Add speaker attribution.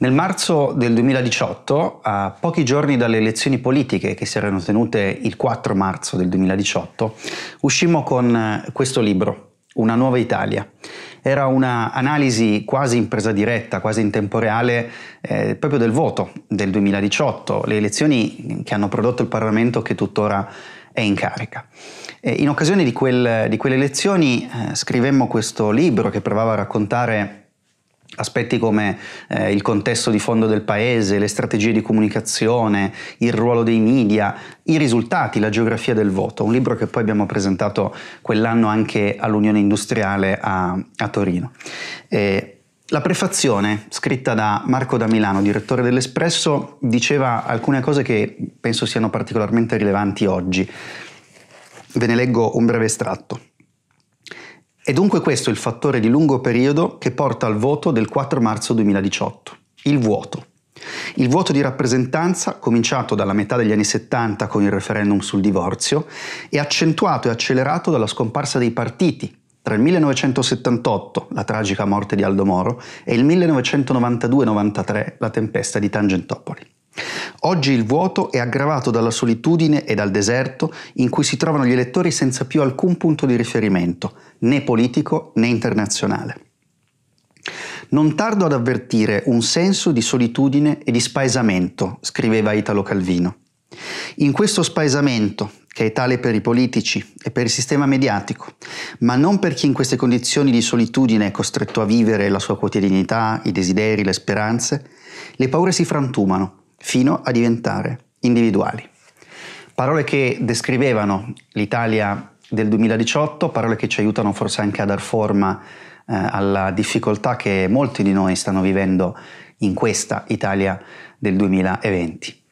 Speaker 1: Nel marzo del 2018, a pochi giorni dalle elezioni politiche che si erano tenute il 4 marzo del 2018, uscimmo con eh, questo libro, Una nuova Italia. Era un'analisi quasi in presa diretta, quasi in tempo reale, eh, proprio del voto del 2018, le elezioni che hanno prodotto il Parlamento che tuttora è in carica. Eh, in occasione di, quel, di quelle elezioni eh, scrivemmo questo libro che provava a raccontare aspetti come eh, il contesto di fondo del paese, le strategie di comunicazione, il ruolo dei media, i risultati, la geografia del voto, un libro che poi abbiamo presentato quell'anno anche all'Unione Industriale a, a Torino. Eh, la prefazione, scritta da Marco da Milano, direttore dell'Espresso, diceva alcune cose che penso siano particolarmente rilevanti oggi. Ve ne leggo un breve estratto. È dunque questo il fattore di lungo periodo che porta al voto del 4 marzo 2018, il vuoto. Il vuoto di rappresentanza, cominciato dalla metà degli anni 70 con il referendum sul divorzio, è accentuato e accelerato dalla scomparsa dei partiti. Tra il 1978, la tragica morte di Aldo Moro, e il 1992-93, la tempesta di Tangentopoli. Oggi il vuoto è aggravato dalla solitudine e dal deserto in cui si trovano gli elettori senza più alcun punto di riferimento, né politico né internazionale. Non tardo ad avvertire un senso di solitudine e di spaesamento, scriveva Italo Calvino. In questo spaesamento, che è tale per i politici e per il sistema mediatico, ma non per chi in queste condizioni di solitudine è costretto a vivere la sua quotidianità, i desideri, le speranze, le paure si frantumano, fino a diventare individuali. Parole che descrivevano l'Italia del 2018, parole che ci aiutano forse anche a dar forma eh, alla difficoltà che molti di noi stanno vivendo in questa Italia del 2020.